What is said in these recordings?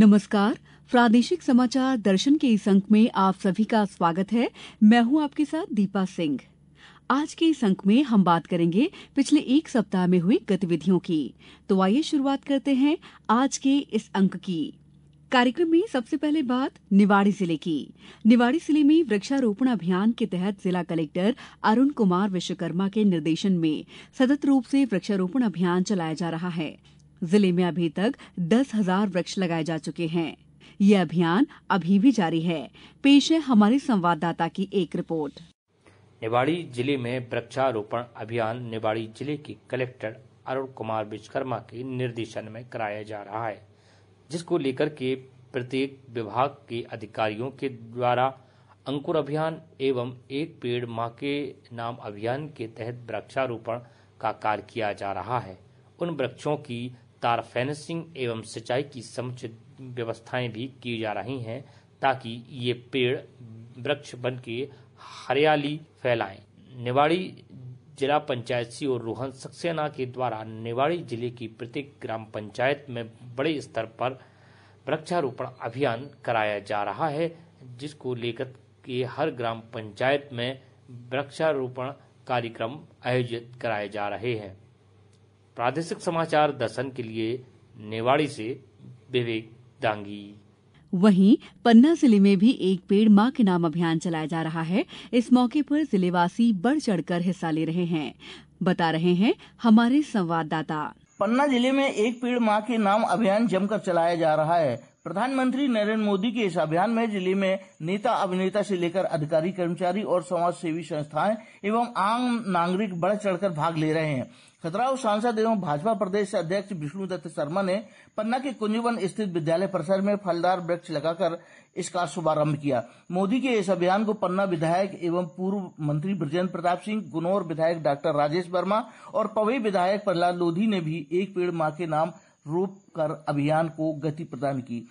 नमस्कार प्रादेशिक समाचार दर्शन के इस अंक में आप सभी का स्वागत है मैं हूं आपके साथ दीपा सिंह आज के इस अंक में हम बात करेंगे पिछले एक सप्ताह में हुई गतिविधियों की तो आइए शुरुआत करते हैं आज के इस अंक की कार्यक्रम में सबसे पहले बात निवाड़ी जिले की निवाड़ी जिले में वृक्षारोपण अभियान के तहत जिला कलेक्टर अरुण कुमार विश्वकर्मा के निर्देशन में सतत रूप से वृक्षारोपण अभियान चलाया जा रहा है जिले में अभी तक दस हजार वृक्ष लगाए जा चुके हैं यह अभियान अभी भी जारी है पेश है हमारे संवाददाता की एक रिपोर्ट निवाड़ी जिले में वृक्षारोपण अभियान निवाड़ी जिले के कलेक्टर अरुण कुमार विश्वकर्मा के निर्देशन में कराया जा रहा है जिसको लेकर के प्रत्येक विभाग के अधिकारियों के द्वारा अंकुर अभियान एवं एक पेड़ माँ के नाम अभियान के तहत वृक्षारोपण का कार्य किया जा रहा है उन वृक्षों की तार फेंसिंग एवं सिंचाई की समुचित व्यवस्थाएं भी की जा रही हैं ताकि ये पेड़ वृक्ष बन के हरियाली फैलाएं निवाड़ी जिला पंचायत सी और रोहन सक्सेना के द्वारा निवाड़ी जिले की प्रत्येक ग्राम पंचायत में बड़े स्तर पर वृक्षारोपण अभियान कराया जा रहा है जिसको लेकर के हर ग्राम पंचायत में वृक्षारोपण कार्यक्रम आयोजित कराए जा रहे हैं प्रादेशिक समाचार दर्शन के लिए नेवाड़ी से विवेक दांगी वहीं पन्ना जिले में भी एक पेड़ मां के नाम अभियान चलाया जा रहा है इस मौके पर जिलेवासी बढ़ चढ़कर हिस्सा ले रहे हैं बता रहे हैं हमारे संवाददाता पन्ना जिले में एक पेड़ मां के नाम अभियान जमकर चलाया जा रहा है प्रधानमंत्री नरेंद्र मोदी के इस अभियान में जिले में नेता अभिनेता से लेकर अधिकारी कर्मचारी और समाज सेवी संस्थाएं एवं आम नागरिक बढ़ चढ़कर भाग ले रहे हैं खतराव सांसद एवं भाजपा प्रदेश अध्यक्ष विष्णु दत्त शर्मा ने पन्ना के कुंजवन स्थित विद्यालय परिसर में फलदार वृक्ष लगाकर इसका शुभारंभ किया मोदी के इस अभियान को पन्ना विधायक एवं पूर्व मंत्री ब्रजेंद्र प्रताप सिंह गुनौर विधायक डॉक्टर राजेश वर्मा और पवई विधायक प्रहलाद लोधी ने भी एक पेड़ माँ के नाम रोप कर अभियान को गति प्रदान की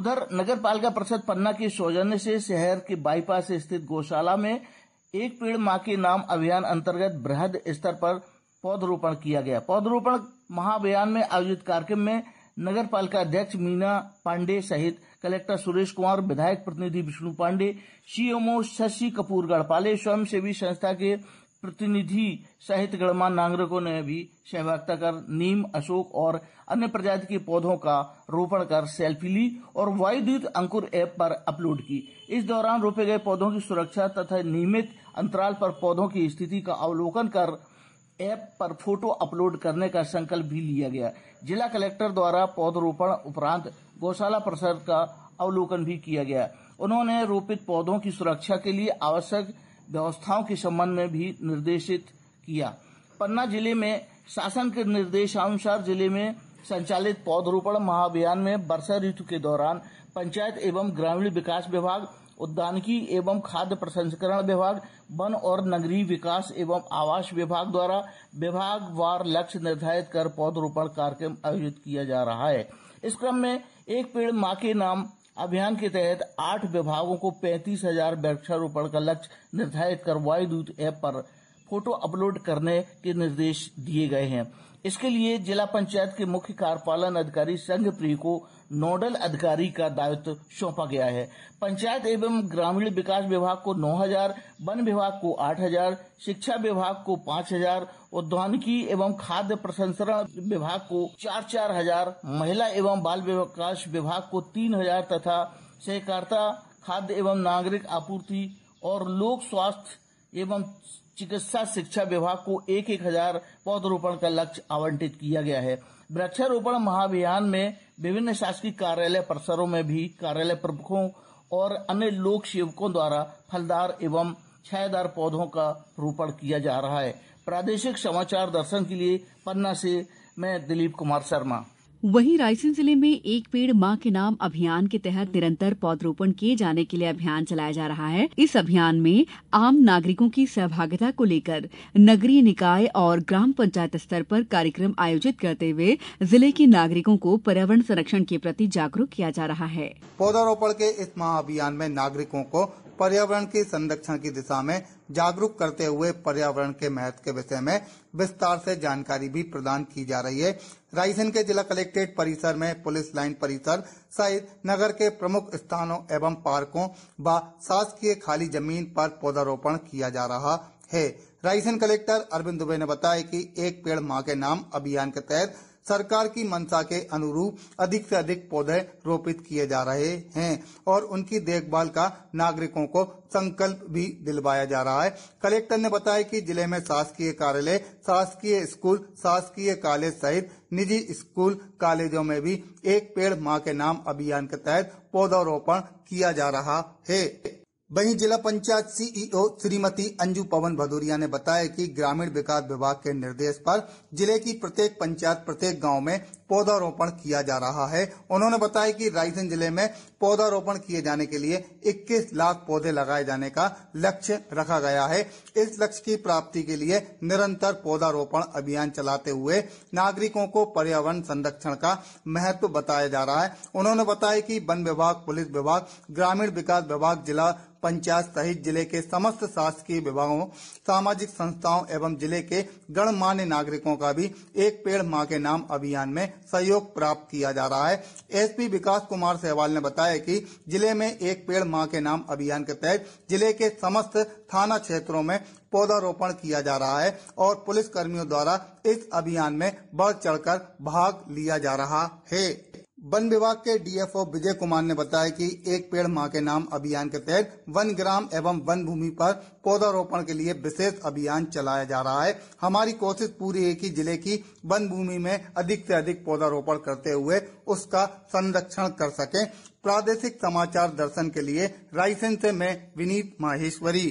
उधर नगर पालिका परिषद पन्ना के सौजन्य से शहर के बाईपास स्थित गौशाला में एक पेड़ माँ के नाम अभियान अंतर्गत बृहद स्तर पर पौधरोपण किया गया पौधरोपण महाअभियान में आयोजित कार्यक्रम में नगर पालिका अध्यक्ष मीना पांडे सहित कलेक्टर सुरेश कुमार विधायक प्रतिनिधि विष्णु पांडे सीएमओ शशि कपूर गढ़पाले स्वयंसेवी संस्था के प्रतिनिधि सहित गणमान नागरिकों ने भी सहभागिता कर नीम अशोक और अन्य प्रजाति के पौधों का रोपण कर सेल्फी ली और वायुदूत अंकुर ऐप पर अपलोड की इस दौरान रोपे गए पौधों की सुरक्षा तथा नियमित अंतराल पर पौधों की स्थिति का अवलोकन कर ऐप पर फोटो अपलोड करने का संकल्प भी लिया गया जिला कलेक्टर द्वारा पौधरोपण उपरांत गौशाला प्रसार का अवलोकन भी किया गया उन्होंने रोपित पौधों की सुरक्षा के लिए आवश्यक व्यवस्थाओं के संबंध में भी निर्देशित किया पन्ना जिले में शासन के निर्देशानुसार जिले में संचालित पौधरोपण महाअभियान में वर्षा ऋतु के दौरान पंचायत एवं ग्रामीण विकास विभाग उद्यानिकी एवं खाद्य प्रसंस्करण विभाग वन और नगरीय विकास एवं आवास विभाग द्वारा विभाग वार लक्ष्य निर्धारित कर पौधरोपण कार्यक्रम आयोजित किया जा रहा है इस क्रम में एक पेड़ माँ के नाम अभियान के तहत आठ विभागों को पैंतीस हजार वृक्षारोपण का लक्ष्य निर्धारित कर वायुदूत ऐप पर फोटो अपलोड करने के निर्देश दिए गए हैं इसके लिए जिला पंचायत के मुख्य कार्यपालन अधिकारी संघ प्रिय को नोडल अधिकारी का दायित्व सौंपा गया है पंचायत एवं ग्रामीण विकास विभाग को 9000, वन विभाग को 8000, शिक्षा विभाग को 5000, उद्यानिकी एवं खाद्य प्रसंस्करण विभाग को चार चार हजार महिला एवं बाल विकास विभाग को तीन हजार तथा सहकारिता खाद्य एवं नागरिक आपूर्ति और लोक स्वास्थ्य एवं चिकित्सा शिक्षा विभाग को एक एक हजार पौधरोपण का लक्ष्य आवंटित किया गया है वृक्षारोपण महाभियान में विभिन्न शासकीय कार्यालय परिसरों में भी कार्यालय प्रमुखों और अन्य लोक सेवकों द्वारा फलदार एवं छायादार पौधों का रोपण किया जा रहा है प्रादेशिक समाचार दर्शन के लिए पन्ना से मैं दिलीप कुमार शर्मा वहीं रायसेन जिले में एक पेड़ मां के नाम अभियान के तहत निरंतर पौधरोपण किये जाने के लिए अभियान चलाया जा रहा है इस अभियान में आम नागरिकों की सहभागिता को लेकर नगरीय निकाय और ग्राम पंचायत स्तर पर कार्यक्रम आयोजित करते हुए जिले के नागरिकों को पर्यावरण संरक्षण के प्रति जागरूक किया जा रहा है पौधारोपण के इस महाअभियान में नागरिकों को पर्यावरण के संरक्षण की दिशा में जागरूक करते हुए पर्यावरण के महत्व के विषय में विस्तार से जानकारी भी प्रदान की जा रही है रायसेन के जिला कलेक्ट्रेट परिसर में पुलिस लाइन परिसर सहित नगर के प्रमुख स्थानों एवं पार्कों व शासकीय खाली जमीन पर पौधारोपण किया जा रहा है रायसेन कलेक्टर अरविंद दुबे ने बताया कि एक पेड़ माँ के नाम अभियान के तहत सरकार की मंशा के अनुरूप अधिक से अधिक पौधे रोपित किए जा रहे हैं और उनकी देखभाल का नागरिकों को संकल्प भी दिलवाया जा रहा है कलेक्टर ने बताया कि जिले में शासकीय कार्यालय शासकीय स्कूल शासकीय कॉलेज सहित निजी स्कूल कॉलेजों में भी एक पेड़ माँ के नाम अभियान के तहत पौधारोपण किया जा रहा है वहीं जिला पंचायत सीईओ श्रीमती अंजू पवन भदौरिया ने बताया कि ग्रामीण विकास विभाग के निर्देश पर जिले की प्रत्येक पंचायत प्रत्येक गांव में पौधारोपण किया जा रहा है उन्होंने बताया कि रायसेन जिले में पौधारोपण किए जाने के लिए 21 लाख पौधे लगाए जाने का लक्ष्य रखा गया है इस लक्ष्य की प्राप्ति के लिए निरंतर पौधारोपण अभियान चलाते हुए नागरिकों को पर्यावरण संरक्षण का महत्व बताया जा रहा है उन्होंने बताया कि वन विभाग पुलिस विभाग ग्रामीण विकास विभाग जिला पंचायत सहित जिले के समस्त शासकीय विभागों सामाजिक संस्थाओं एवं जिले के गणमान्य नागरिकों का भी एक पेड़ माँ के नाम अभियान में सहयोग प्राप्त किया जा रहा है एसपी विकास कुमार सहवाल ने बताया कि जिले में एक पेड़ माँ के नाम अभियान के तहत जिले के समस्त थाना क्षेत्रों में पौधारोपण किया जा रहा है और पुलिस कर्मियों द्वारा इस अभियान में बढ़ चढ़कर भाग लिया जा रहा है वन विभाग के डीएफओ विजय कुमार ने बताया कि एक पेड़ माँ के नाम अभियान के तहत वन ग्राम एवं वन भूमि पर पौधारोपण के लिए विशेष अभियान चलाया जा रहा है हमारी कोशिश पूरी है कि जिले की वन भूमि में अधिक से अधिक पौधारोपण करते हुए उसका संरक्षण कर सकें प्रादेशिक समाचार दर्शन के लिए रायसेन से मैं विनीत माहेश्वरी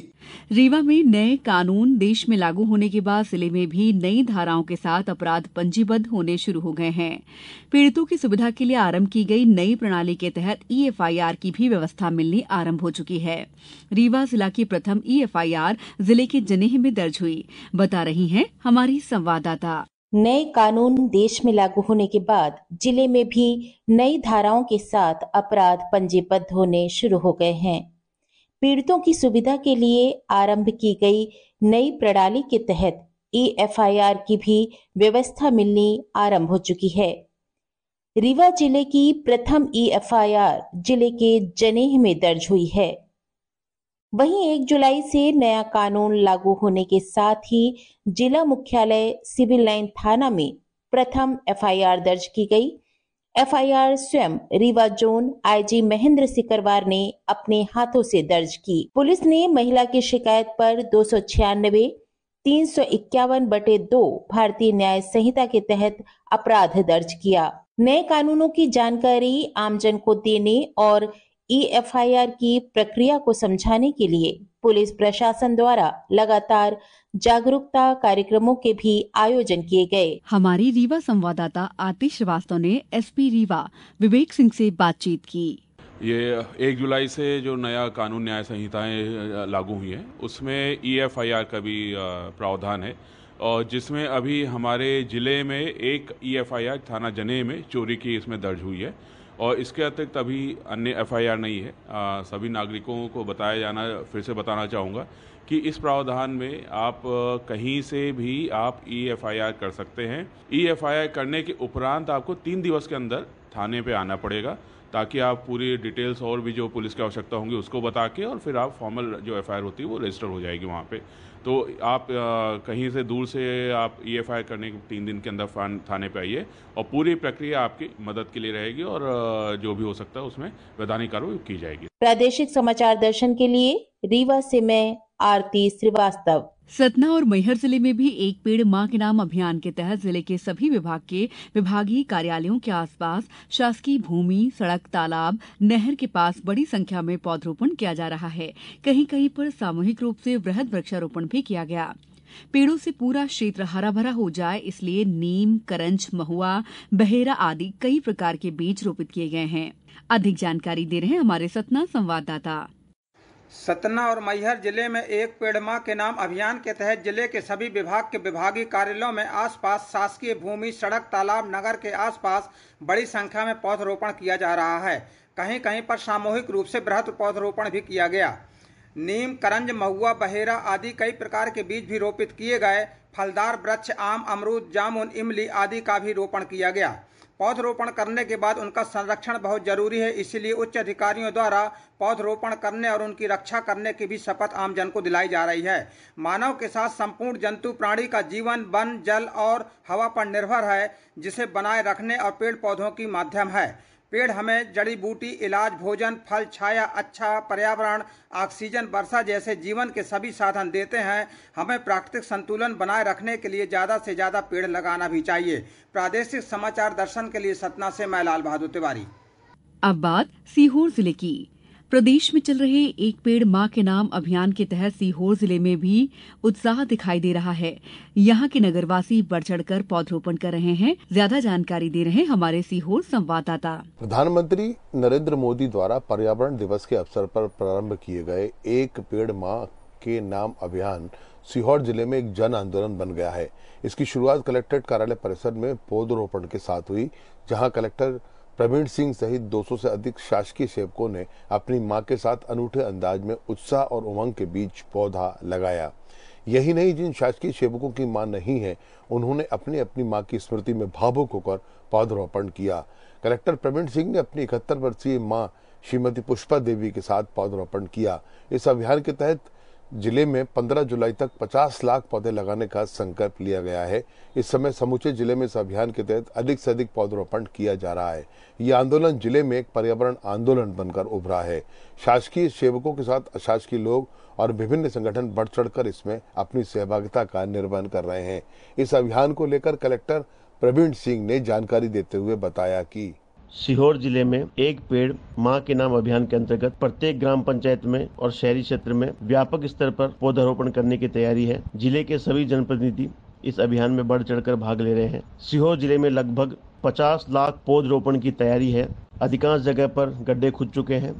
रीवा में नए कानून देश में लागू होने के बाद जिले में भी नई धाराओं के साथ अपराध पंजीबद्ध होने शुरू हो गए हैं पीड़ितों की सुविधा के लिए आरंभ की गई नई प्रणाली के तहत ईएफआईआर e की भी व्यवस्था मिलनी आरंभ हो चुकी है रीवा जिला की प्रथम ईएफआईआर e जिले के जनेह में दर्ज हुई बता रही है हमारी संवाददाता नए कानून देश में लागू होने के बाद जिले में भी नई धाराओं के साथ अपराध पंजीबद्ध होने शुरू हो गए हैं पीड़ितों की सुविधा के लिए आरंभ की गई नई प्रणाली के तहत ई एफआईआर की भी व्यवस्था मिलनी आरंभ हो चुकी है रीवा जिले की प्रथम ई एफआईआर जिले के जनेह में दर्ज हुई है वहीं एक जुलाई से नया कानून लागू होने के साथ ही जिला मुख्यालय सिविल लाइन थाना में प्रथम एफआईआर दर्ज की गई एफआईआर स्वयं रीवा जोन आईजी महेंद्र सिकरवार ने अपने हाथों से दर्ज की पुलिस ने महिला की शिकायत पर दो सौ छियानबे तीन सौ इक्यावन बटे दो भारतीय न्याय संहिता के तहत अपराध दर्ज किया नए कानूनों की जानकारी आमजन को देने और ईएफआईआर e की प्रक्रिया को समझाने के लिए पुलिस प्रशासन द्वारा लगातार जागरूकता कार्यक्रमों के भी आयोजन किए गए हमारी रीवा संवाददाता आतिश श्रीवास्तव ने एसपी रीवा विवेक सिंह से बातचीत की ये एक जुलाई से जो नया कानून न्याय संहिताएं लागू हुई हैं उसमें ईएफआईआर e का भी प्रावधान है और जिसमें अभी हमारे ज़िले में एक ईएफआईआर e थाना जने में चोरी की इसमें दर्ज हुई है और इसके अतिरिक्त अभी अन्य एफआईआर नहीं है आ, सभी नागरिकों को बताया जाना फिर से बताना चाहूँगा कि इस प्रावधान में आप कहीं से भी आप ई e एफआईआर कर सकते हैं ई e एफआईआर करने के उपरांत आपको तीन दिवस के अंदर थाने पे आना पड़ेगा ताकि आप पूरी डिटेल्स और भी जो पुलिस की आवश्यकता होंगी उसको बता के और फिर आप फॉर्मल जो एफ होती है वो रजिस्टर हो जाएगी वहाँ पर तो आप आ, कहीं से दूर से आप ई एफ करने के तीन दिन के अंदर थाने पर आइए और पूरी प्रक्रिया आपकी मदद के लिए रहेगी और जो भी हो सकता है उसमें वैधानिक कार्रवाई की जाएगी प्रादेशिक समाचार दर्शन के लिए रीवा से मैं आरती श्रीवास्तव सतना और मैहर जिले में भी एक पेड़ मां के नाम अभियान के तहत जिले के सभी विभाग के विभागीय कार्यालयों के आसपास शासकीय भूमि सड़क तालाब नहर के पास बड़ी संख्या में पौधरोपण किया जा रहा है कहीं कहीं पर सामूहिक रूप से वृहद वृक्षारोपण भी किया गया पेड़ों से पूरा क्षेत्र हरा भरा हो जाए इसलिए नीम करंज महुआ बहेरा आदि कई प्रकार के बीज रोपित किए गए हैं अधिक जानकारी दे रहे हैं हमारे सतना संवाददाता सतना और मैहर जिले में एक पेड़ माँ के नाम अभियान के तहत जिले के सभी विभाग के विभागीय कार्यालयों में आसपास शासकीय भूमि सड़क तालाब नगर के आसपास बड़ी संख्या में पौधरोपण किया जा रहा है कहीं कहीं पर सामूहिक रूप से बृहद पौधरोपण भी किया गया नीम करंज महुआ बहेरा आदि कई प्रकार के बीज भी रोपित किए गए फलदार वृक्ष आम अमरूद जामुन इमली आदि का भी रोपण किया गया पौधरोपण करने के बाद उनका संरक्षण बहुत जरूरी है इसीलिए उच्च अधिकारियों द्वारा पौधरोपण करने और उनकी रक्षा करने की भी शपथ आमजन को दिलाई जा रही है मानव के साथ संपूर्ण जंतु प्राणी का जीवन वन जल और हवा पर निर्भर है जिसे बनाए रखने और पेड़ पौधों की माध्यम है पेड़ हमें जड़ी बूटी इलाज भोजन फल छाया अच्छा पर्यावरण ऑक्सीजन वर्षा जैसे जीवन के सभी साधन देते हैं हमें प्राकृतिक संतुलन बनाए रखने के लिए ज़्यादा से ज़्यादा पेड़ लगाना भी चाहिए प्रादेशिक समाचार दर्शन के लिए सतना से मैं लाल बहादुर तिवारी अब बात सीहोर जिले की प्रदेश में चल रहे एक पेड़ मां के नाम अभियान के तहत सीहोर जिले में भी उत्साह दिखाई दे रहा है यहां के नगरवासी बढ़ चढ़ कर पौधरोपण कर रहे हैं ज्यादा जानकारी दे रहे हैं हमारे सीहोर संवाददाता प्रधानमंत्री नरेंद्र मोदी द्वारा पर्यावरण दिवस के अवसर पर प्रारंभ किए गए एक पेड़ माँ के नाम अभियान सीहोर जिले में एक जन आंदोलन बन गया है इसकी शुरुआत कलेक्ट्रेट कार्यालय परिसर में पौधरोपण के साथ हुई जहां कलेक्टर प्रवीण सिंह सहित 200 से अधिक शासकीय सेवकों ने अपनी मां के साथ अनूठे अंदाज में उत्साह और उमंग के बीच पौधा लगाया यही नहीं जिन शासकीय सेवकों की मां नहीं है उन्होंने अपनी अपनी मां की स्मृति में भावुक होकर पौधरोपण किया कलेक्टर प्रवीण सिंह ने अपनी इकहत्तर वर्षीय मां श्रीमती पुष्पा देवी के साथ पौधरोपण किया इस अभियान के तहत जिले में 15 जुलाई तक 50 लाख पौधे लगाने का संकल्प लिया गया है इस समय समूचे जिले में इस अभियान के तहत अधिक से अधिक पौधरोपण किया जा रहा है ये आंदोलन जिले में एक पर्यावरण आंदोलन बनकर उभरा है शासकीय सेवकों के साथ अशासकीय लोग और विभिन्न संगठन बढ़ चढ़कर इसमें अपनी सहभागिता का निर्वहन कर रहे हैं इस अभियान को लेकर कलेक्टर प्रवीण सिंह ने जानकारी देते हुए बताया कि सीहोर जिले में एक पेड़ मां के नाम अभियान के अंतर्गत प्रत्येक ग्राम पंचायत में और शहरी क्षेत्र में व्यापक स्तर पर पौधारोपण करने की तैयारी है जिले के सभी जनप्रतिनिधि इस अभियान में बढ़ चढ़कर भाग ले रहे हैं सीहोर जिले में लगभग 50 लाख पौधरोपण की तैयारी है अधिकांश जगह पर गड्ढे खुद चुके हैं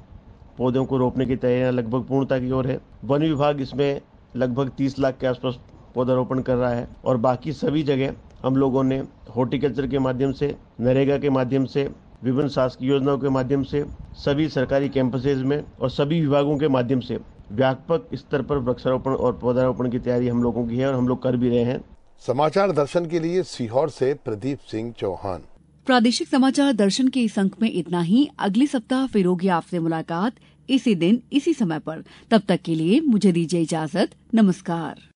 पौधों को रोपने की तैयारियां लगभग पूर्णता की ओर है वन विभाग इसमें लगभग 30 लाख के आसपास पौधारोपण कर रहा है और बाकी सभी जगह हम लोगों ने हॉर्टिकल्चर के माध्यम से नरेगा के माध्यम से विभिन्न शासकीय योजनाओं के माध्यम से सभी सरकारी कैंपसेज में और सभी विभागों के माध्यम से व्यापक स्तर पर वृक्षारोपण और पौधारोपण की तैयारी हम लोगों की है और हम लोग कर भी रहे हैं समाचार दर्शन के लिए सीहोर से प्रदीप सिंह चौहान प्रादेशिक समाचार दर्शन के इस अंक में इतना ही अगले सप्ताह फिर होगी आपसे मुलाकात इसी दिन इसी समय पर तब तक के लिए मुझे दीजिए इजाजत नमस्कार